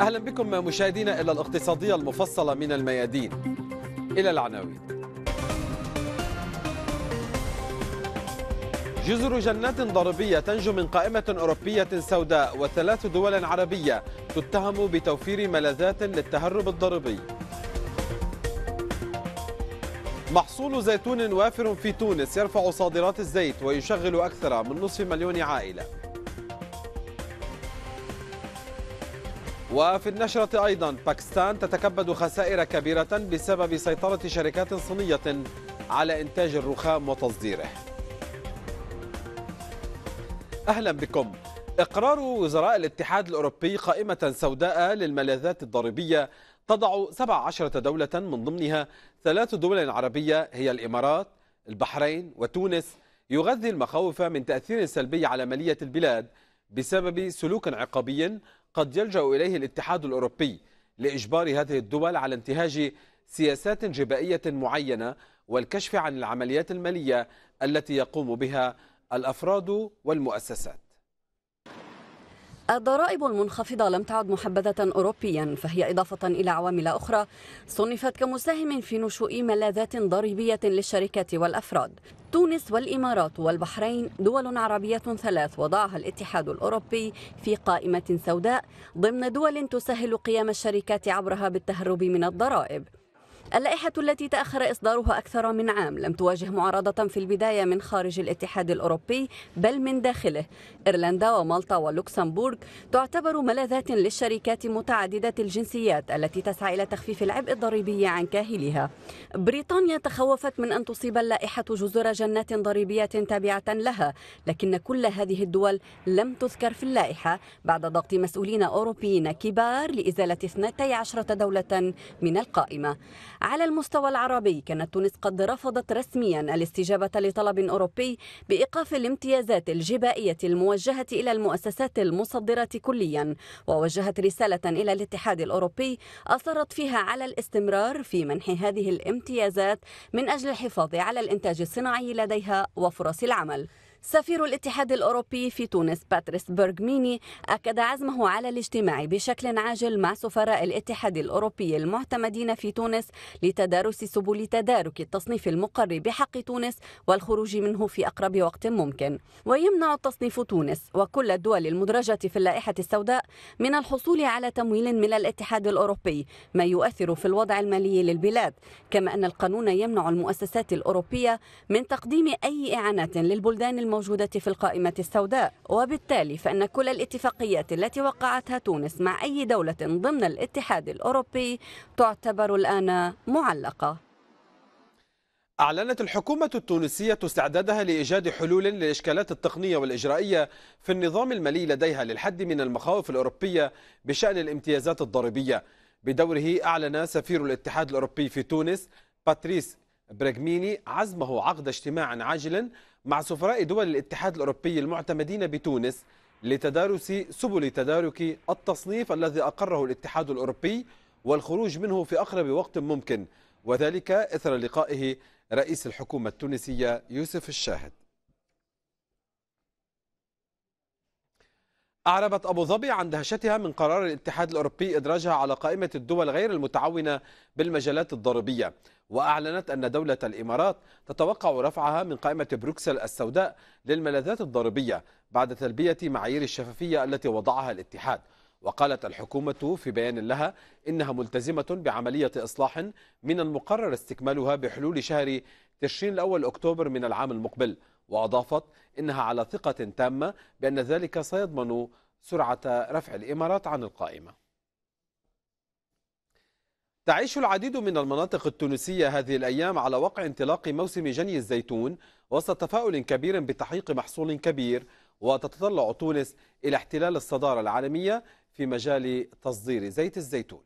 أهلا بكم مشاهدينا إلى الاقتصادية المفصلة من الميادين إلى العناوين جزر جنات ضريبية تنجو من قائمة أوروبية سوداء وثلاث دول عربية تتهم بتوفير ملاذات للتهرب الضريبي محصول زيتون وافر في تونس يرفع صادرات الزيت ويشغل أكثر من نصف مليون عائلة وفي النشرة أيضا باكستان تتكبد خسائر كبيرة بسبب سيطرة شركات صينية على إنتاج الرخام وتصديره أهلا بكم إقرار وزراء الاتحاد الأوروبي قائمة سوداء للملاذات الضريبية تضع 17 دولة من ضمنها ثلاث دول عربية هي الإمارات البحرين وتونس يغذي المخاوف من تأثير سلبي على مالية البلاد بسبب سلوك عقابي قد يلجأ إليه الاتحاد الأوروبي لإجبار هذه الدول على انتهاج سياسات جبائية معينة والكشف عن العمليات المالية التي يقوم بها الأفراد والمؤسسات الضرائب المنخفضة لم تعد محبذة أوروبيا فهي إضافة إلى عوامل أخرى صنفت كمساهم في نشوء ملاذات ضريبية للشركات والأفراد تونس والإمارات والبحرين دول عربية ثلاث وضعها الاتحاد الأوروبي في قائمة سوداء ضمن دول تسهل قيام الشركات عبرها بالتهرب من الضرائب اللائحة التي تأخر إصدارها أكثر من عام لم تواجه معارضة في البداية من خارج الاتحاد الأوروبي بل من داخله إيرلندا ومالطا ولوكسمبورغ تعتبر ملاذات للشركات متعددة الجنسيات التي تسعى إلى تخفيف العبء الضريبي عن كاهلها بريطانيا تخوفت من أن تصيب اللائحة جزر جنات ضريبية تابعة لها لكن كل هذه الدول لم تذكر في اللائحة بعد ضغط مسؤولين أوروبيين كبار لإزالة 12 دولة من القائمة على المستوى العربي كانت تونس قد رفضت رسميا الاستجابة لطلب أوروبي بإيقاف الامتيازات الجبائية الموجهة إلى المؤسسات المصدرة كليا ووجهت رسالة إلى الاتحاد الأوروبي أصرت فيها على الاستمرار في منح هذه الامتيازات من أجل الحفاظ على الإنتاج الصناعي لديها وفرص العمل سفير الاتحاد الأوروبي في تونس باتريس برغميني أكد عزمه على الاجتماع بشكل عاجل مع سفراء الاتحاد الأوروبي المعتمدين في تونس لتدارس سبل تدارك التصنيف المقر بحق تونس والخروج منه في أقرب وقت ممكن ويمنع التصنيف تونس وكل الدول المدرجة في اللائحة السوداء من الحصول على تمويل من الاتحاد الأوروبي ما يؤثر في الوضع المالي للبلاد كما أن القانون يمنع المؤسسات الأوروبية من تقديم أي إعانات للبلدان الموجودة في القائمة السوداء وبالتالي فإن كل الاتفاقيات التي وقعتها تونس مع أي دولة ضمن الاتحاد الأوروبي تعتبر الآن معلقة أعلنت الحكومة التونسية استعدادها لإيجاد حلول للإشكالات التقنية والإجرائية في النظام المالي لديها للحد من المخاوف الأوروبية بشأن الامتيازات الضريبية بدوره أعلن سفير الاتحاد الأوروبي في تونس باتريس برغميني عزمه عقد اجتماع عاجل مع سفراء دول الاتحاد الأوروبي المعتمدين بتونس لتدارس سبل تدارك التصنيف الذي أقره الاتحاد الأوروبي والخروج منه في أقرب وقت ممكن وذلك إثر لقائه رئيس الحكومة التونسية يوسف الشاهد أعربت أبو ظبي عن دهشتها من قرار الاتحاد الأوروبي إدراجها على قائمة الدول غير المتعاونة بالمجالات الضريبية وأعلنت أن دولة الإمارات تتوقع رفعها من قائمة بروكسل السوداء للملاذات الضريبية بعد تلبية معايير الشفافية التي وضعها الاتحاد وقالت الحكومة في بيان لها إنها ملتزمة بعملية إصلاح من المقرر استكمالها بحلول شهر تشرين الأول أكتوبر من العام المقبل وأضافت إنها على ثقة تامة بأن ذلك سيضمن سرعة رفع الإمارات عن القائمة تعيش العديد من المناطق التونسية هذه الأيام على وقع انطلاق موسم جني الزيتون وسط تفاؤل كبير بتحقيق محصول كبير وتتطلع تونس إلى احتلال الصدارة العالمية في مجال تصدير زيت الزيتون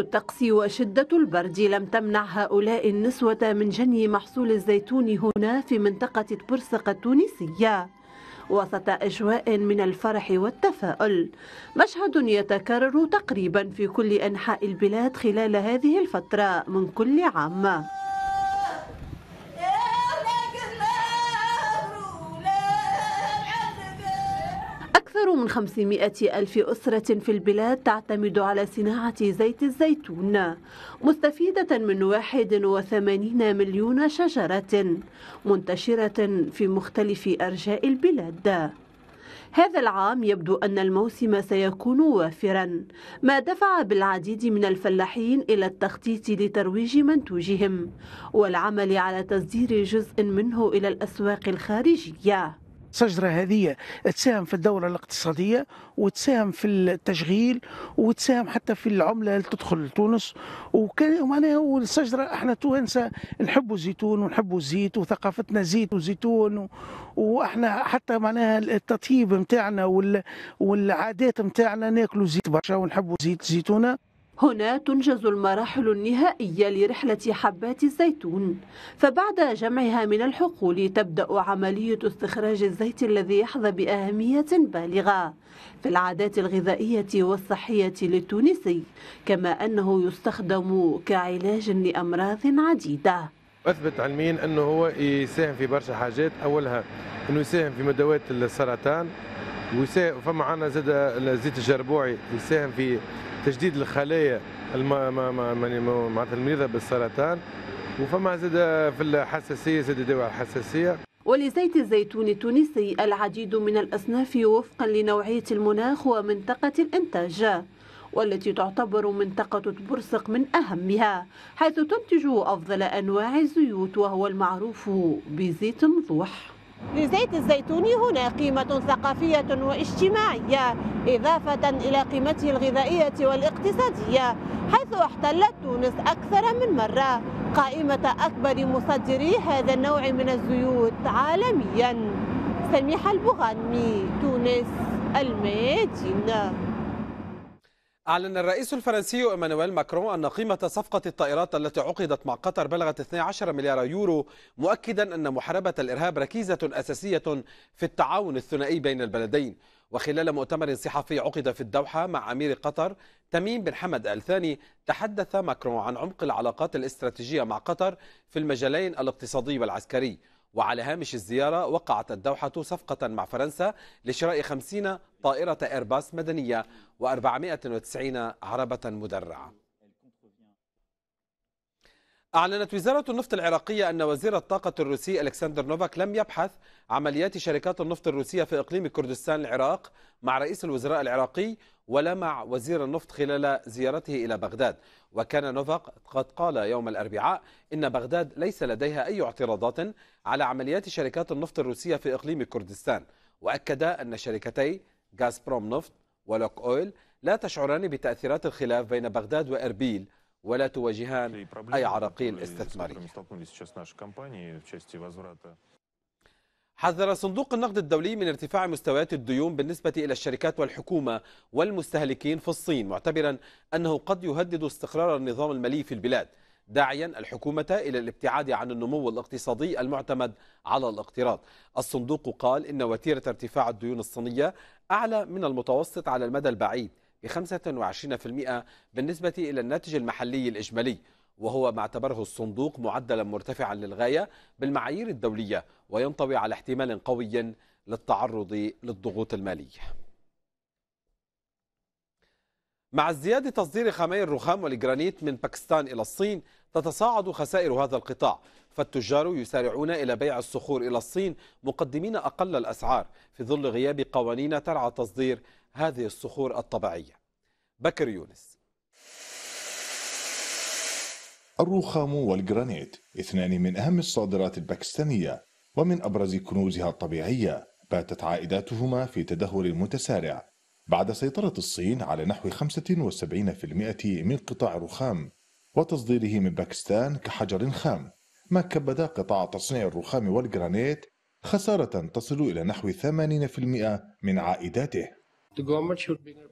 الطقس وشدة البرد لم تمنع هؤلاء النسوة من جني محصول الزيتون هنا في منطقة تبرسق التونسية وسط أجواء من الفرح والتفاؤل مشهد يتكرر تقريبا في كل أنحاء البلاد خلال هذه الفترة من كل عام من 500 ألف أسرة في البلاد تعتمد على صناعة زيت الزيتون مستفيدة من 81 مليون شجرة منتشرة في مختلف أرجاء البلاد هذا العام يبدو أن الموسم سيكون وافرا ما دفع بالعديد من الفلاحين إلى التخطيط لترويج منتوجهم والعمل على تصدير جزء منه إلى الأسواق الخارجية الشجره هذه تساهم في الدوره الاقتصاديه وتساهم في التشغيل وتساهم حتى في العمله اللي تدخل لتونس ومعناها والشجره احنا توانسه نحبوا الزيتون ونحبوا الزيت وثقافتنا زيت وزيتون واحنا حتى معناها التطيب نتاعنا والعادات نتاعنا ناكلوا زيت برشا ونحبوا زيت زيتونه هنا تنجز المراحل النهائية لرحلة حبات الزيتون فبعد جمعها من الحقول تبدأ عملية استخراج الزيت الذي يحظى بأهمية بالغة في العادات الغذائية والصحية للتونسي كما أنه يستخدم كعلاج لأمراض عديدة اثبت علميا انه هو يساهم في برشا حاجات اولها انه يساهم في مدوات السرطان ويساهم فما عندنا زاد الزيت الجربوعي يساهم في تجديد الخلايا يعني معناتها المريضه بالسرطان وفما زاد في الحساسيه زاد دواء الحساسيه ولزيت الزيتون التونسي العديد من الأصناف وفقا لنوعية المناخ ومنطقة الإنتاج والتي تعتبر منطقة برسق من أهمها حيث تنتج أفضل أنواع الزيوت وهو المعروف بزيت مضوح لزيت الزيتون هنا قيمة ثقافية واجتماعية إضافة إلى قيمته الغذائية والاقتصادية حيث احتلت تونس أكثر من مرة قائمة أكبر مصدري هذا النوع من الزيوت عالميا سميحة البغانمي تونس المدينة أعلن الرئيس الفرنسي إيمانويل ماكرون أن قيمة صفقة الطائرات التي عقدت مع قطر بلغت 12 مليار يورو مؤكدا أن محاربة الإرهاب ركيزة أساسية في التعاون الثنائي بين البلدين وخلال مؤتمر صحفي عقد في الدوحة مع أمير قطر تميم بن حمد آل ثاني تحدث ماكرون عن عمق العلاقات الاستراتيجية مع قطر في المجالين الاقتصادي والعسكري وعلى هامش الزيارة وقعت الدوحة صفقة مع فرنسا لشراء 50 طائرة إيرباص مدنية و490 عربة مدرعة أعلنت وزارة النفط العراقية أن وزير الطاقة الروسي ألكسندر نوفاك لم يبحث عمليات شركات النفط الروسية في إقليم كردستان العراق مع رئيس الوزراء العراقي ولا مع وزير النفط خلال زيارته إلى بغداد وكان نوفاك قد قال يوم الأربعاء إن بغداد ليس لديها أي اعتراضات على عمليات شركات النفط الروسية في إقليم كردستان وأكد أن شركتي غازبروم نفط ولوك أويل لا تشعران بتأثيرات الخلاف بين بغداد وإربيل ولا تواجهان أي عراقيل э, استثمارية حذر صندوق النقد الدولي من ارتفاع مستويات الديون بالنسبة إلى الشركات والحكومة والمستهلكين في الصين معتبرا أنه قد يهدد استقرار النظام المالي في البلاد داعيا الحكومة إلى الابتعاد عن النمو الاقتصادي المعتمد على الاقتراض الصندوق قال إن وتيرة ارتفاع الديون الصينية أعلى من المتوسط على المدى البعيد ب 25% بالنسبة إلى الناتج المحلي الإجمالي وهو ما اعتبره الصندوق معدلا مرتفعا للغاية بالمعايير الدولية وينطوي على احتمال قوي للتعرض للضغوط المالية مع ازدياد تصدير خامي الرخام والجرانيت من باكستان إلى الصين تتصاعد خسائر هذا القطاع فالتجار يسارعون إلى بيع الصخور إلى الصين مقدمين أقل الأسعار في ظل غياب قوانين ترعى تصدير هذه الصخور الطبيعية بكر يونس الرخام والجرانيت اثنان من أهم الصادرات الباكستانية ومن أبرز كنوزها الطبيعية باتت عائداتهما في تدهور متسارع بعد سيطرة الصين على نحو 75% من قطاع الرخام وتصديره من باكستان كحجر خام ما كبد قطاع تصنيع الرخام والجرانيت خسارة تصل إلى نحو 80% من عائداته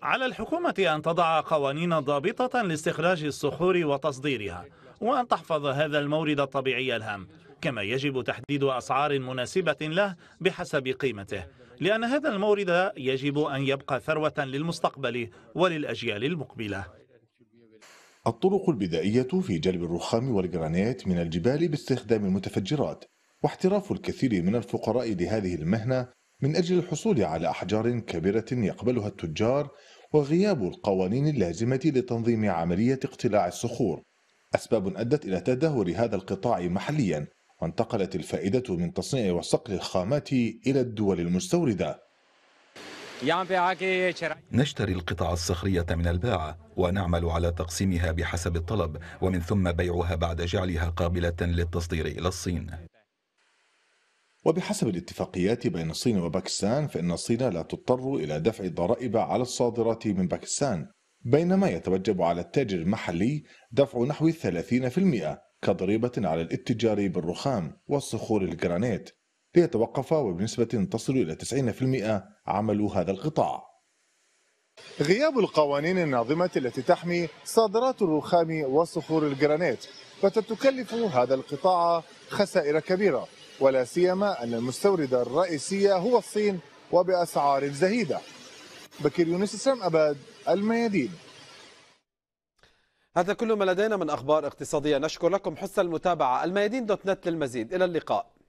على الحكومة أن تضع قوانين ضابطة لاستخراج الصخور وتصديرها وأن تحفظ هذا المورد الطبيعي الهام كما يجب تحديد أسعار مناسبة له بحسب قيمته لأن هذا المورد يجب أن يبقى ثروة للمستقبل وللأجيال المقبلة الطرق البدائية في جلب الرخام والجرانيت من الجبال باستخدام المتفجرات واحتراف الكثير من الفقراء لهذه المهنة من أجل الحصول على أحجار كبيرة يقبلها التجار وغياب القوانين اللازمة لتنظيم عملية اقتلاع الصخور أسباب أدت إلى تدهور هذا القطاع محليا وانتقلت الفائدة من تصنيع وصقل الخامات إلى الدول المستوردة نشتري القطع الصخرية من الباعة ونعمل على تقسيمها بحسب الطلب ومن ثم بيعها بعد جعلها قابلة للتصدير إلى الصين وبحسب الاتفاقيات بين الصين وباكستان فإن الصين لا تضطر إلى دفع الضرائب على الصادرات من باكستان بينما يتوجب على التاجر المحلي دفع نحو 30% كضريبة على الاتجار بالرخام والصخور الجرانيت ليتوقف وبنسبة تصل إلى 90% عمل هذا القطاع غياب القوانين الناظمة التي تحمي صادرات الرخام وصخور الجرانيت فتتكلف هذا القطاع خسائر كبيرة ولا سيما أن المستورده الرئيسية هو الصين وبأسعار زهيدة بكير يونس السلام أباد الميادين هذا كل ما لدينا من أخبار اقتصادية نشكر لكم حسن المتابعة الميادين دوت نت للمزيد إلى اللقاء